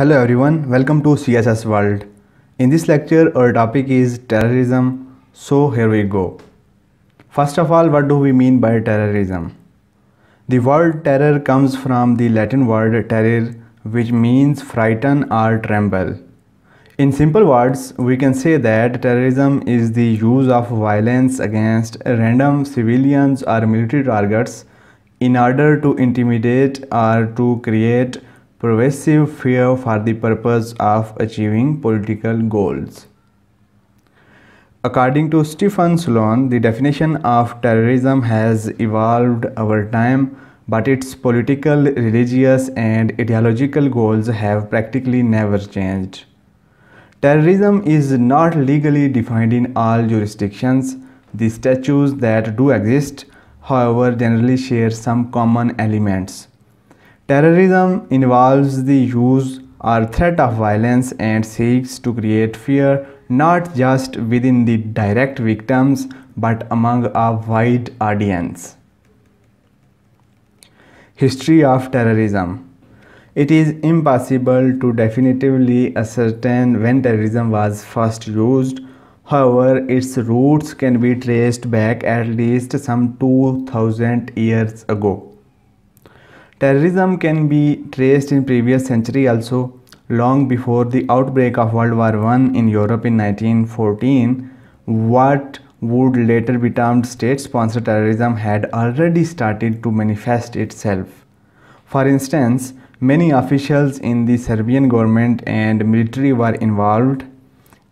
Hello everyone, welcome to CSS World. In this lecture, our topic is terrorism. So here we go. First of all, what do we mean by terrorism? The word terror comes from the Latin word terror, which means frighten or tremble. In simple words, we can say that terrorism is the use of violence against random civilians or military targets in order to intimidate or to create pervasive fear for the purpose of achieving political goals. According to Stephen Sloan, the definition of terrorism has evolved over time, but its political, religious, and ideological goals have practically never changed. Terrorism is not legally defined in all jurisdictions. The statutes that do exist, however, generally share some common elements. Terrorism involves the use or threat of violence and seeks to create fear not just within the direct victims but among a wide audience. History of terrorism it is impossible to definitively ascertain when terrorism was first used. However, its roots can be traced back at least some 2000 years ago. Terrorism can be traced in previous century also long before the outbreak of World War I in Europe in 1914, what would later be termed state-sponsored terrorism had already started to manifest itself. For instance, many officials in the Serbian government and military were involved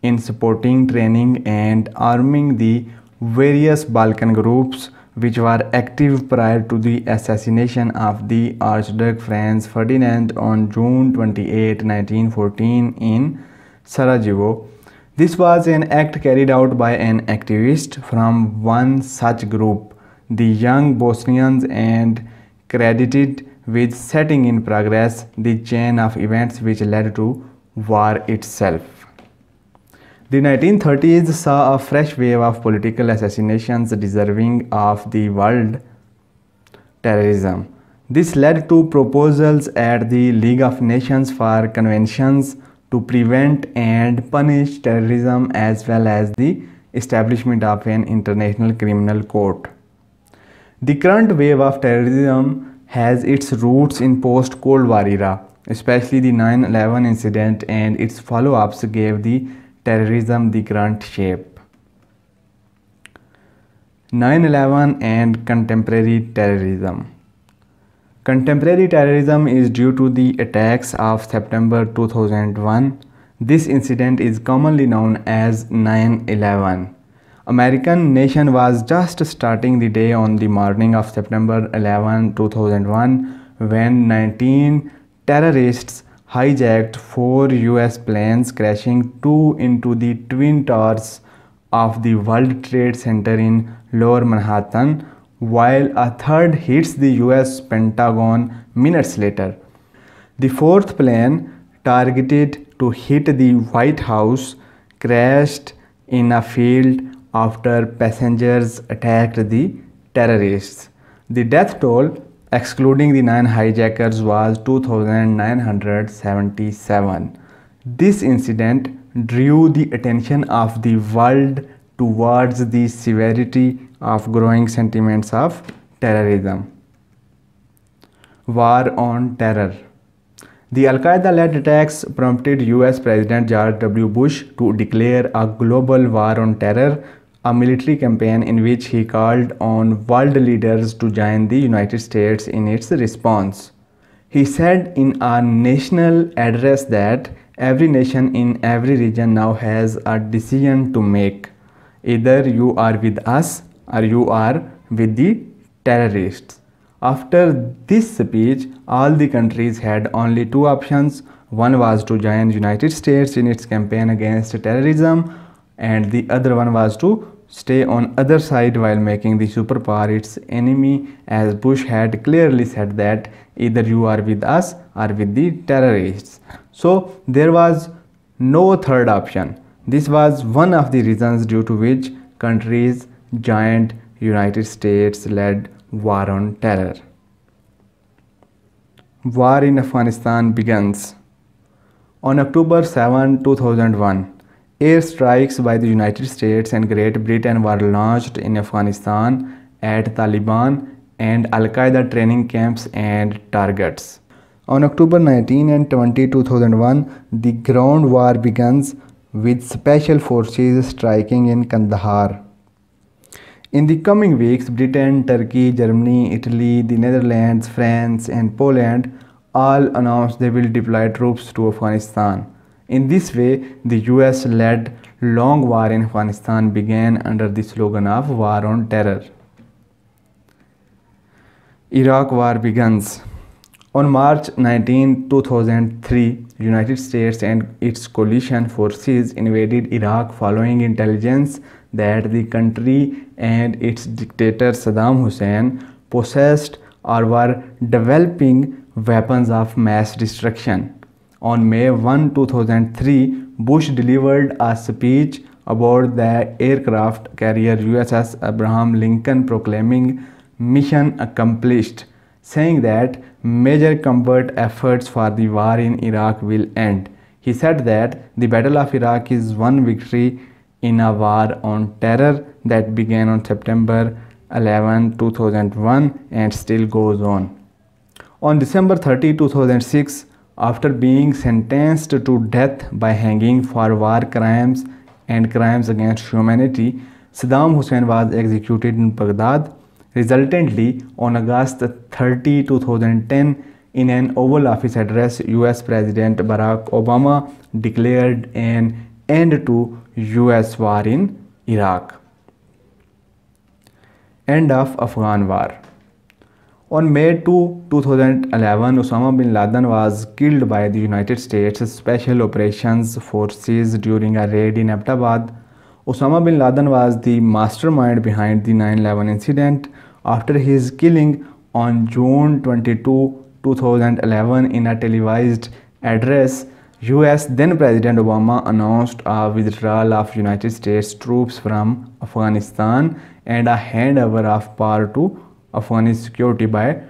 in supporting, training and arming the various Balkan groups which were active prior to the assassination of the Archduke Franz Ferdinand on June 28, 1914 in Sarajevo. This was an act carried out by an activist from one such group, the Young Bosnians and credited with setting in progress the chain of events which led to war itself. The 1930s saw a fresh wave of political assassinations deserving of the world terrorism. This led to proposals at the League of Nations for conventions to prevent and punish terrorism as well as the establishment of an international criminal court. The current wave of terrorism has its roots in post-Cold War era, especially the 9-11 incident and its follow-ups gave the terrorism the current shape. 9-11 and contemporary terrorism. Contemporary terrorism is due to the attacks of September 2001. This incident is commonly known as 9-11. American nation was just starting the day on the morning of September 11, 2001 when 19 terrorists hijacked four US planes crashing two into the twin towers of the World Trade Center in Lower Manhattan while a third hits the US Pentagon minutes later. The fourth plane targeted to hit the White House crashed in a field after passengers attacked the terrorists. The death toll excluding the 9 hijackers was 2977. This incident drew the attention of the world towards the severity of growing sentiments of terrorism. War on Terror The Al Qaeda led attacks prompted US President George W. Bush to declare a global war on terror a military campaign in which he called on world leaders to join the United States in its response. He said in a national address that every nation in every region now has a decision to make. Either you are with us or you are with the terrorists. After this speech, all the countries had only two options. One was to join United States in its campaign against terrorism and the other one was to stay on other side while making the superpower its enemy as Bush had clearly said that either you are with us or with the terrorists. So there was no third option. This was one of the reasons due to which countries giant United States led war on terror. War in Afghanistan begins. On October 7, 2001, Airstrikes by the United States and Great Britain were launched in Afghanistan at Taliban and Al Qaeda training camps and targets. On October 19 and 20, 2001, the ground war begins with special forces striking in Kandahar. In the coming weeks, Britain, Turkey, Germany, Italy, the Netherlands, France, and Poland all announced they will deploy troops to Afghanistan. In this way, the US led long war in Afghanistan began under the slogan of War on Terror. Iraq War begins. On March 19, 2003, United States and its coalition forces invaded Iraq following intelligence that the country and its dictator Saddam Hussein possessed or were developing weapons of mass destruction. On May 1, 2003, Bush delivered a speech aboard the aircraft carrier USS Abraham Lincoln proclaiming mission accomplished, saying that major combat efforts for the war in Iraq will end. He said that the Battle of Iraq is one victory in a war on terror that began on September 11, 2001 and still goes on. On December 30, 2006, after being sentenced to death by hanging for war crimes and crimes against humanity, Saddam Hussein was executed in Baghdad. Resultantly, on August 30, 2010, in an Oval Office address, US President Barack Obama declared an end to US war in Iraq. End of Afghan War on May 2, 2011, Osama bin Laden was killed by the United States Special Operations Forces during a raid in Abbottabad. Osama bin Laden was the mastermind behind the 9-11 incident. After his killing on June 22, 2011 in a televised address, US then President Obama announced a withdrawal of United States troops from Afghanistan and a handover of power to Afghani security by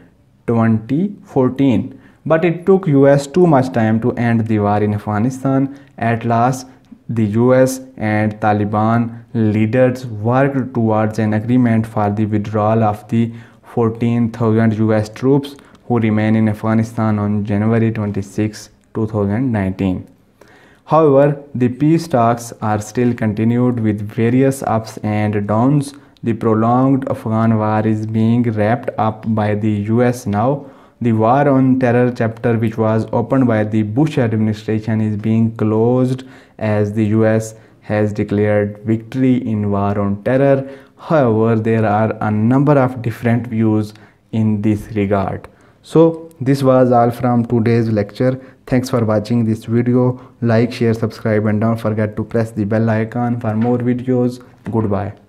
2014. But it took US too much time to end the war in Afghanistan. At last, the US and Taliban leaders worked towards an agreement for the withdrawal of the 14,000 US troops who remain in Afghanistan on January 26, 2019. However, the peace talks are still continued with various ups and downs the prolonged Afghan war is being wrapped up by the US now. The War on Terror chapter, which was opened by the Bush administration, is being closed as the US has declared victory in War on Terror. However, there are a number of different views in this regard. So, this was all from today's lecture. Thanks for watching this video. Like, share, subscribe, and don't forget to press the bell icon for more videos. Goodbye.